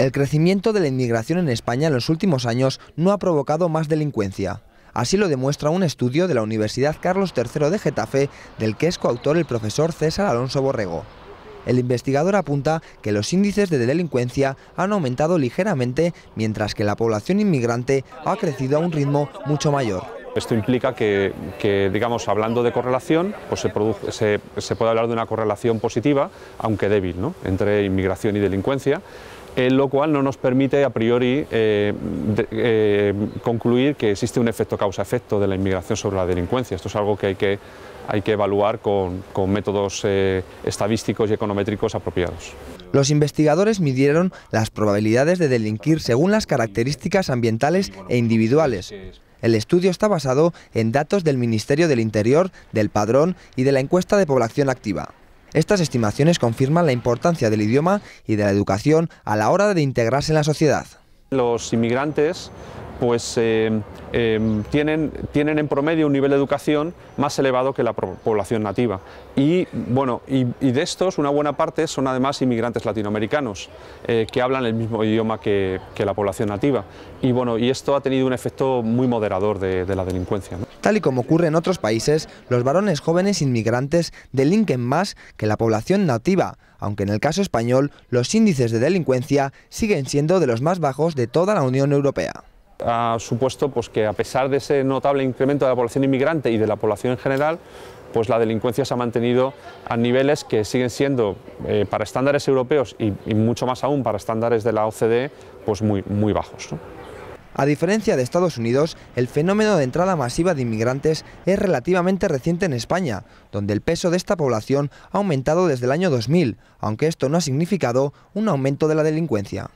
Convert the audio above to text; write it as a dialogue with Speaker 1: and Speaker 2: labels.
Speaker 1: El crecimiento de la inmigración en España en los últimos años no ha provocado más delincuencia. Así lo demuestra un estudio de la Universidad Carlos III de Getafe, del que es coautor el profesor César Alonso Borrego. El investigador apunta que los índices de delincuencia han aumentado ligeramente, mientras que la población inmigrante ha crecido a un ritmo mucho mayor.
Speaker 2: Esto implica que, digamos, hablando de correlación, pues se, se, puede hablar de una correlación positiva, aunque débil, ¿no? entre inmigración y delincuencia. Eh, lo cual no nos permite a priori eh, eh, concluir que existe un efecto causa-efecto de la inmigración sobre la delincuencia. Esto es algo que hay que, evaluar con, con métodos estadísticos y econométricos apropiados.
Speaker 1: Los investigadores midieron las probabilidades de delinquir según las características ambientales e individuales. El estudio está basado en datos del Ministerio del Interior, del Padrón y de la encuesta de población activa. Estas estimaciones confirman la importancia del idioma y de la educación a la hora de integrarse en la sociedad.
Speaker 2: Los inmigrantes pues eh, em, tienen, en promedio un nivel de educación más elevado que la población nativa. Y bueno, y, de estos una buena parte son además inmigrantes latinoamericanos eh, que hablan el mismo idioma que, la población nativa. Y bueno, y esto ha tenido un efecto muy moderador de, la delincuencia.
Speaker 1: Tal y como ocurre en otros países, los varones jóvenes inmigrantes delinquen más que la población nativa, aunque en el caso español los índices de delincuencia siguen siendo de los más bajos de toda la Unión Europea.
Speaker 2: Ha supuesto pues, que a pesar de ese notable incremento de la población inmigrante y de la población en general, pues la delincuencia se ha mantenido a niveles que siguen siendo, eh, para estándares europeos y, mucho más aún para estándares de la OCDE, pues muy, muy bajos.
Speaker 1: A diferencia de Estados Unidos, el fenómeno de entrada masiva de inmigrantes es relativamente reciente en España, donde el peso de esta población ha aumentado desde el año 2000, aunque esto no ha significado un aumento de la delincuencia.